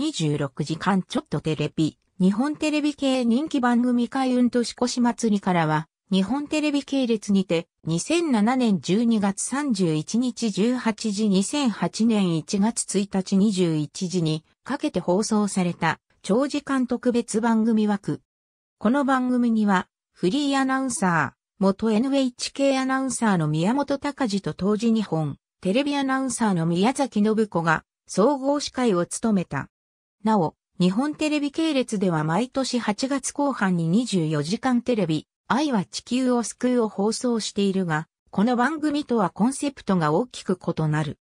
26時間ちょっとテレビ、日本テレビ系人気番組開運年越し祭りからは、日本テレビ系列にて、2007年12月31日18時2008年1月1日21時にかけて放送された長時間特別番組枠。この番組には、フリーアナウンサー、元 NHK アナウンサーの宮本隆と当時日本、テレビアナウンサーの宮崎信子が総合司会を務めた。なお、日本テレビ系列では毎年8月後半に24時間テレビ、愛は地球を救うを放送しているが、この番組とはコンセプトが大きく異なる。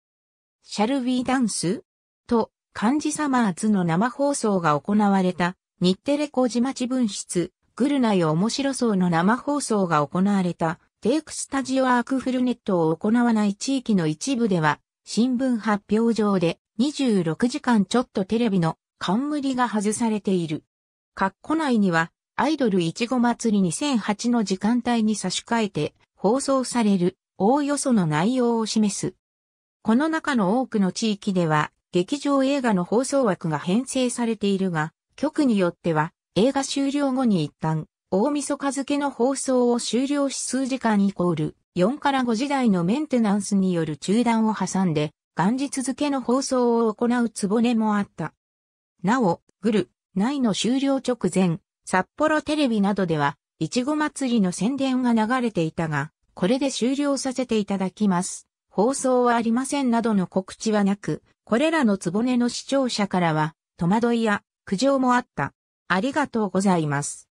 Shall we dance? と、漢字サマーズの生放送が行われた、日テレ小島地分室、グルナよ面白そうの生放送が行われた、テイクスタジオアークフルネットを行わない地域の一部では、新聞発表上で26時間ちょっとテレビの冠が外されている。括弧内には、アイドルいちご祭り2008の時間帯に差し替えて放送される、おおよその内容を示す。この中の多くの地域では、劇場映画の放送枠が編成されているが、局によっては、映画終了後に一旦、大晦日付の放送を終了し数時間イコール、4から5時台のメンテナンスによる中断を挟んで、元日付の放送を行うつぼねもあった。なお、グル、内の終了直前、札幌テレビなどでは、いちご祭りの宣伝が流れていたが、これで終了させていただきます。放送はありませんなどの告知はなく、これらのつぼねの視聴者からは、戸惑いや苦情もあった。ありがとうございます。